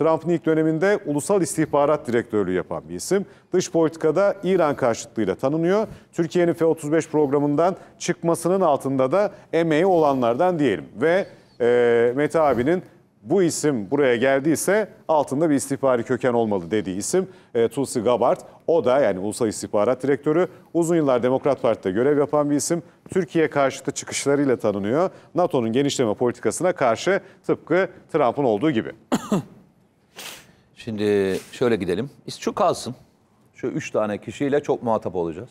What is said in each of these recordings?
Trump'ın ilk döneminde ulusal istihbarat direktörlüğü yapan bir isim. Dış politikada İran karşıtlığıyla tanınıyor. Türkiye'nin F-35 programından çıkmasının altında da emeği olanlardan diyelim. Ve e, Mete abinin bu isim buraya geldiyse altında bir istihbari köken olmalı dediği isim e, Tulsi Gabbard. O da yani Ulusal istihbarat Direktörü. Uzun yıllar Demokrat Parti'de görev yapan bir isim. Türkiye karşıtı çıkışlarıyla tanınıyor. NATO'nun genişleme politikasına karşı tıpkı Trump'ın olduğu gibi. Şimdi şöyle gidelim. Şu kalsın. Şu üç tane kişiyle çok muhatap olacağız.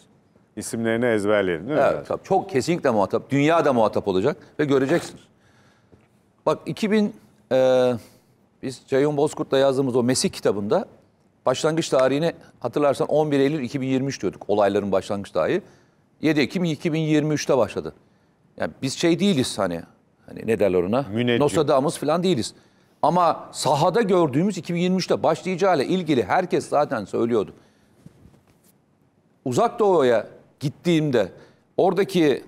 İsimlerini ezberleyin değil mi? Evet tabii. Çok kesinlikle muhatap. Dünya da muhatap olacak ve göreceksiniz. Bak 2000 e, biz Ceyhun Bozkurt'la yazdığımız o Mesih kitabında başlangıç tarihini hatırlarsan 11 Eylül 2023 diyorduk olayların başlangıç tarihi. 7 Ekim 2023'te başladı. Yani biz şey değiliz hani hani ne derler ona? Nostradamus falan değiliz. Ama sahada gördüğümüz 2023'te başlayacağıyla ilgili herkes zaten söylüyordu. Uzak Doğu'ya gittiğimde oradaki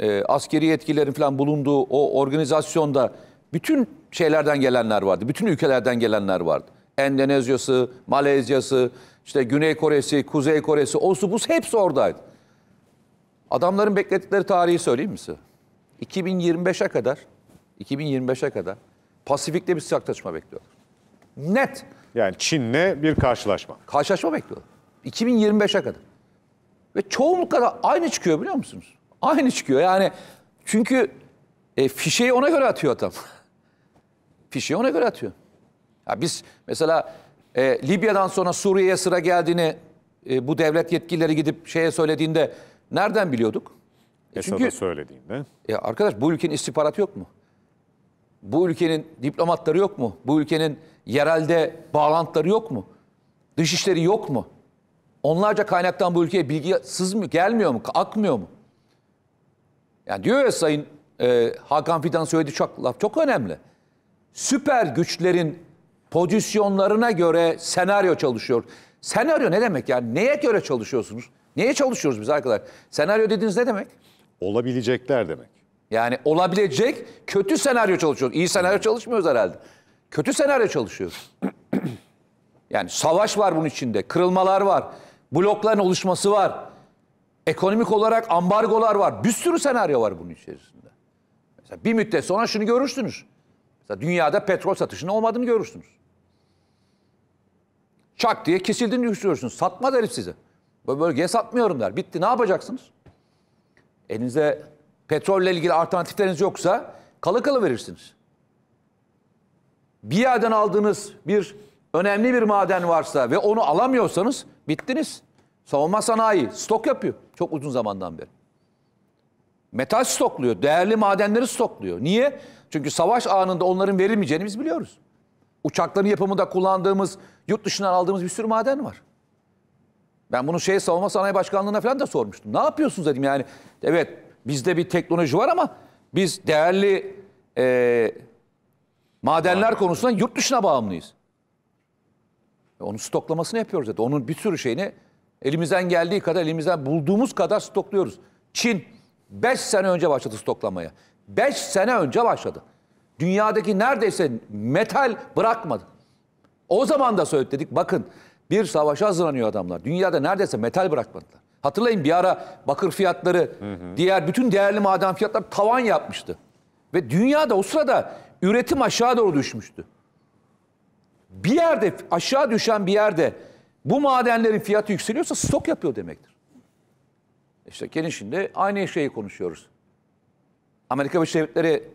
e, askeri yetkilerin falan bulunduğu o organizasyonda bütün şeylerden gelenler vardı. Bütün ülkelerden gelenler vardı. Endonezya'sı, Malezya'sı, işte Güney Kore'si, Kuzey Kore'si, osu bus hepsi oradaydı. Adamların bekledikleri tarihi söyleyeyim mi size? 2025'e kadar, 2025'e kadar Pasifik'te bir sıcaklaşma bekliyor. Net. Yani Çin'le bir karşılaşma. Karşılaşma bekliyor. 2025'e kadar. Ve çoğunlukla da aynı çıkıyor biliyor musunuz? Aynı çıkıyor yani. Çünkü e, fişeyi ona göre atıyor adam. fişeyi ona göre atıyor. Ya biz mesela e, Libya'dan sonra Suriye'ye sıra geldiğini e, bu devlet yetkilileri gidip şeye söylediğinde nereden biliyorduk? E Esad'a söylediğinde. Ya arkadaş bu ülkenin istihbaratı yok mu? bu ülkenin diplomatları yok mu? Bu ülkenin yerelde bağlantıları yok mu? Dışişleri yok mu? Onlarca kaynaktan bu ülkeye bilgi sızmıyor, gelmiyor mu, akmıyor mu? Yani diyor ya Sayın e, Hakan Fidan söylediği çok laf çok önemli. Süper güçlerin pozisyonlarına göre senaryo çalışıyor. Senaryo ne demek yani? Neye göre çalışıyorsunuz? Neye çalışıyoruz biz arkadaşlar? Senaryo dediğiniz ne demek? Olabilecekler demek. Yani olabilecek kötü senaryo çalışıyoruz. İyi senaryo çalışmıyoruz herhalde. Kötü senaryo çalışıyoruz. yani savaş var bunun içinde, kırılmalar var, blokların oluşması var. Ekonomik olarak ambargolar var. Bir sürü senaryo var bunun içerisinde. Mesela bir müddet sonra şunu görürsünüz. Mesela dünyada petrol satışının olmadığını görürsünüz. Çak diye kesildiğini düşünüyorsunuz. Satmaz herif size. Böyle bölgeye satmıyorum der. Bitti ne yapacaksınız? Elinize petrolle ilgili alternatifleriniz yoksa kalı kalı verirsiniz. Bir yerden aldığınız bir önemli bir maden varsa ve onu alamıyorsanız bittiniz. Savunma sanayi stok yapıyor çok uzun zamandan beri. Metal stokluyor, değerli madenleri stokluyor. Niye? Çünkü savaş anında onların verilmeyeceğini biz biliyoruz. Uçakların yapımında kullandığımız, yurt dışından aldığımız bir sürü maden var. Ben bunu şey savunma sanayi başkanlığına falan da sormuştum. Ne yapıyorsunuz dedim yani. Evet Bizde bir teknoloji var ama biz değerli e, madenler Aynen. konusunda yurt dışına bağımlıyız. E onun stoklamasını yapıyoruz dedi. Onun bir sürü şeyini elimizden geldiği kadar, elimizden bulduğumuz kadar stokluyoruz. Çin 5 sene önce başladı stoklamaya. 5 sene önce başladı. Dünyadaki neredeyse metal bırakmadı. O zaman da söyledik bakın bir savaşa hazırlanıyor adamlar. Dünyada neredeyse metal bırakmadılar. Hatırlayın bir ara bakır fiyatları, hı hı. diğer bütün değerli maden fiyatları tavan yapmıştı. Ve dünyada o sırada üretim aşağı doğru düşmüştü. Bir yerde aşağı düşen bir yerde bu madenlerin fiyatı yükseliyorsa stok yapıyor demektir. İşte gelin şimdi aynı şeyi konuşuyoruz. Amerika Birleşik Devletleri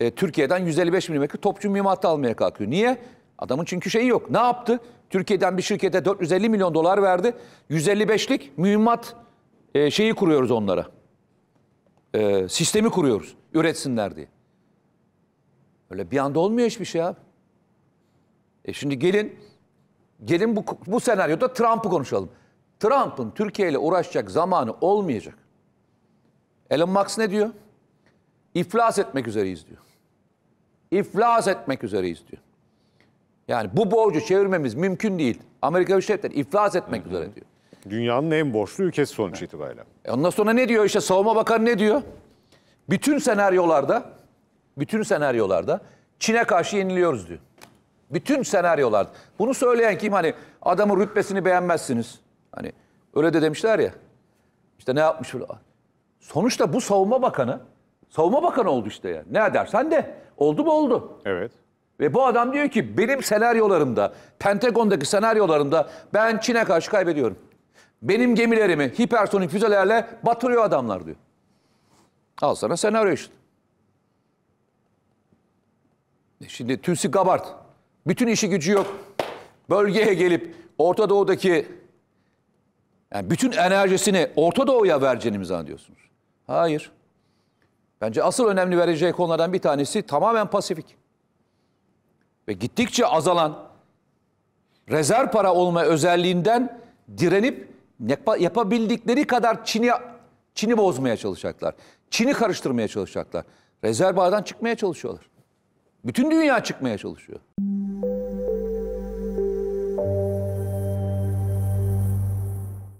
e, Türkiye'den 155 milimetre topçu mühimmatı almaya kalkıyor. Niye? Adamın çünkü şeyi yok. Ne yaptı? Türkiye'den bir şirkete 450 milyon dolar verdi. 155'lik mühimmat e, şeyi kuruyoruz onlara. E, sistemi kuruyoruz. Üretsinler diye. Öyle bir anda olmuyor hiçbir şey abi. E şimdi gelin gelin bu, bu senaryoda Trump'ı konuşalım. Trump'ın Türkiye ile uğraşacak zamanı olmayacak. Elon Musk ne diyor? İflas etmek üzereyiz diyor. İflas etmek üzereyiz diyor. Yani bu borcu çevirmemiz mümkün değil. Amerika Birleşik Devletleri iflas etmek hı hı. üzere diyor. Dünyanın en borçlu ülkesi sonuç itibariyle. E ondan sonra ne diyor işte savunma bakanı ne diyor? Bütün senaryolarda bütün senaryolarda Çin'e karşı yeniliyoruz diyor. Bütün senaryolarda. Bunu söyleyen kim hani adamın rütbesini beğenmezsiniz. Hani öyle de demişler ya. İşte ne yapmış? Sonuçta bu savunma bakanı savunma bakanı oldu işte yani. Ne dersen de oldu mu oldu. Evet. Ve bu adam diyor ki benim senaryolarımda, Pentagon'daki senaryolarımda ben Çin'e karşı kaybediyorum. Benim gemilerimi hipersonik füzelerle batırıyor adamlar diyor. Al sana senaryo işte. E şimdi Tüsi Gabart bütün işi gücü yok. Bölgeye gelip Orta Doğu'daki yani bütün enerjisini Orta Doğu'ya vereceğini mi zannediyorsunuz? Hayır. Bence asıl önemli vereceği konulardan bir tanesi tamamen Pasifik ve gittikçe azalan rezerv para olma özelliğinden direnip yapabildikleri kadar Çin'i Çin'i bozmaya çalışacaklar. Çin'i karıştırmaya çalışacaklar. Rezerv çıkmaya çalışıyorlar. Bütün dünya çıkmaya çalışıyor.